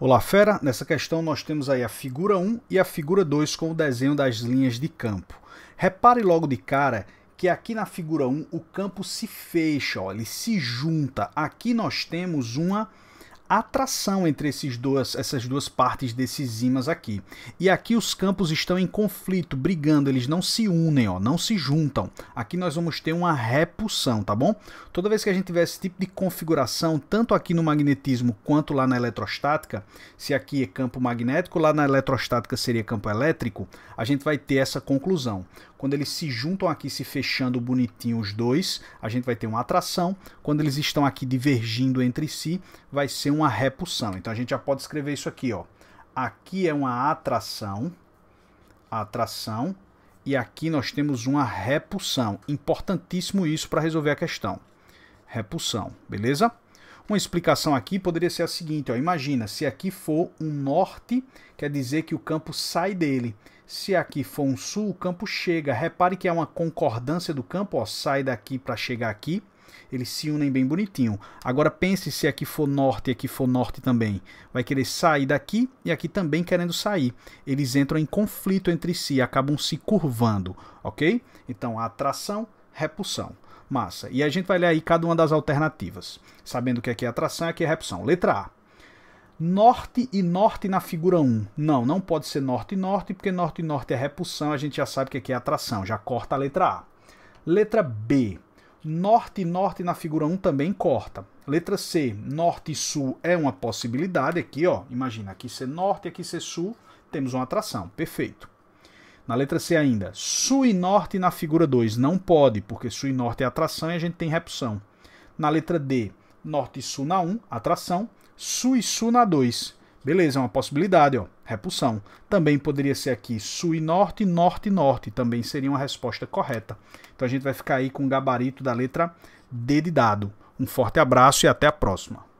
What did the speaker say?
Olá, fera! Nessa questão nós temos aí a figura 1 e a figura 2 com o desenho das linhas de campo. Repare logo de cara que aqui na figura 1 o campo se fecha, ó, ele se junta. Aqui nós temos uma atração entre esses duas, essas duas partes desses ímãs aqui. E aqui os campos estão em conflito, brigando, eles não se unem, ó, não se juntam. Aqui nós vamos ter uma repulsão, tá bom? Toda vez que a gente tiver esse tipo de configuração, tanto aqui no magnetismo quanto lá na eletrostática, se aqui é campo magnético, lá na eletrostática seria campo elétrico, a gente vai ter essa conclusão. Quando eles se juntam aqui, se fechando bonitinho os dois, a gente vai ter uma atração. Quando eles estão aqui divergindo entre si, vai ser uma repulsão. Então a gente já pode escrever isso aqui, ó. Aqui é uma atração, atração, e aqui nós temos uma repulsão. Importantíssimo isso para resolver a questão. Repulsão, beleza? Uma explicação aqui poderia ser a seguinte, ó, imagina, se aqui for um norte, quer dizer que o campo sai dele. Se aqui for um sul, o campo chega. Repare que é uma concordância do campo, ó, sai daqui para chegar aqui. Eles se unem bem bonitinho. Agora pense se aqui for norte e aqui for norte também. Vai querer sair daqui e aqui também querendo sair. Eles entram em conflito entre si, acabam se curvando, ok? Então, atração, repulsão. Massa. E a gente vai ler aí cada uma das alternativas, sabendo que aqui é, é atração é e aqui é repulsão. Letra A. Norte e norte na figura 1. Não, não pode ser norte e norte, porque norte e norte é repulsão, a gente já sabe que aqui é, é atração, já corta a letra A. Letra B. Norte e norte na figura 1 também corta. Letra C, norte e sul é uma possibilidade aqui, ó. Imagina, aqui ser norte e aqui ser sul, temos uma atração. Perfeito. Na letra C ainda, sul e norte na figura 2 não pode, porque sul e norte é atração e a gente tem repulsão. Na letra D, norte e sul na 1, atração, sul e sul na 2. Beleza, é uma possibilidade, ó. Repulsão. Também poderia ser aqui sul e norte, norte e norte. Também seria uma resposta correta. Então a gente vai ficar aí com o gabarito da letra D de dado. Um forte abraço e até a próxima.